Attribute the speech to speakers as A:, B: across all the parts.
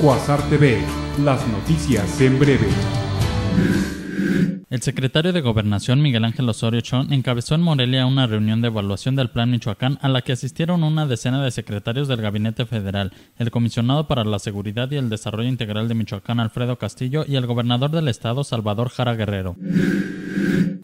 A: Cuasar TV, las noticias en breve.
B: El secretario de Gobernación Miguel Ángel Osorio Chong encabezó en Morelia una reunión de evaluación del Plan Michoacán a la que asistieron una decena de secretarios del Gabinete Federal, el comisionado para la Seguridad y el Desarrollo Integral de Michoacán Alfredo Castillo y el gobernador del estado Salvador Jara Guerrero.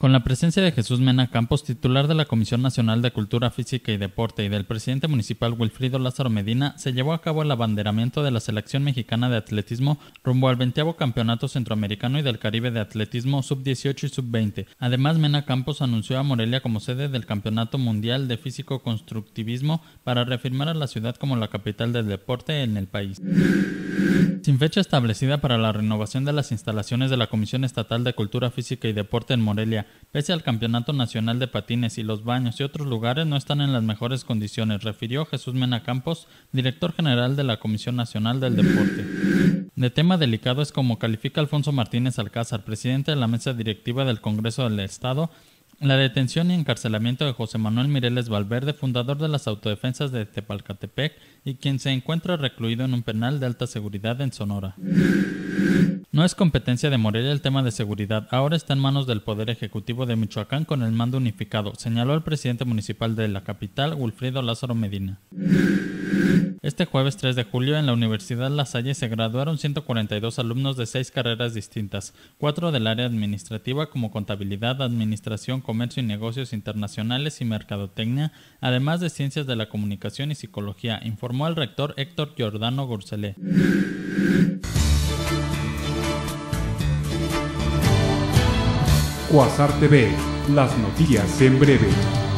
B: Con la presencia de Jesús Mena Campos, titular de la Comisión Nacional de Cultura Física y Deporte, y del presidente municipal Wilfrido Lázaro Medina, se llevó a cabo el abanderamiento de la selección mexicana de atletismo rumbo al 20 Campeonato Centroamericano y del Caribe de Atletismo Sub-18 y Sub-20. Además, Mena Campos anunció a Morelia como sede del Campeonato Mundial de Físico Constructivismo para reafirmar a la ciudad como la capital del deporte en el país. Sin fecha establecida para la renovación de las instalaciones de la Comisión Estatal de Cultura Física y Deporte en Morelia, pese al Campeonato Nacional de Patines y los baños y otros lugares no están en las mejores condiciones, refirió Jesús Mena Campos, director general de la Comisión Nacional del Deporte. De tema delicado es como califica Alfonso Martínez Alcázar, presidente de la mesa directiva del Congreso del Estado, la detención y encarcelamiento de José Manuel Mireles Valverde, fundador de las autodefensas de Tepalcatepec y quien se encuentra recluido en un penal de alta seguridad en Sonora. No es competencia de Morelia el tema de seguridad, ahora está en manos del Poder Ejecutivo de Michoacán con el mando unificado, señaló el presidente municipal de la capital, Wilfrido Lázaro Medina. Este jueves 3 de julio en la Universidad La Salle se graduaron 142 alumnos de seis carreras distintas, cuatro del área administrativa como contabilidad, administración, comercio y negocios internacionales y mercadotecnia, además de ciencias de la comunicación y psicología, informó el rector Héctor Giordano Gurcelé.
A: TV, las noticias en breve.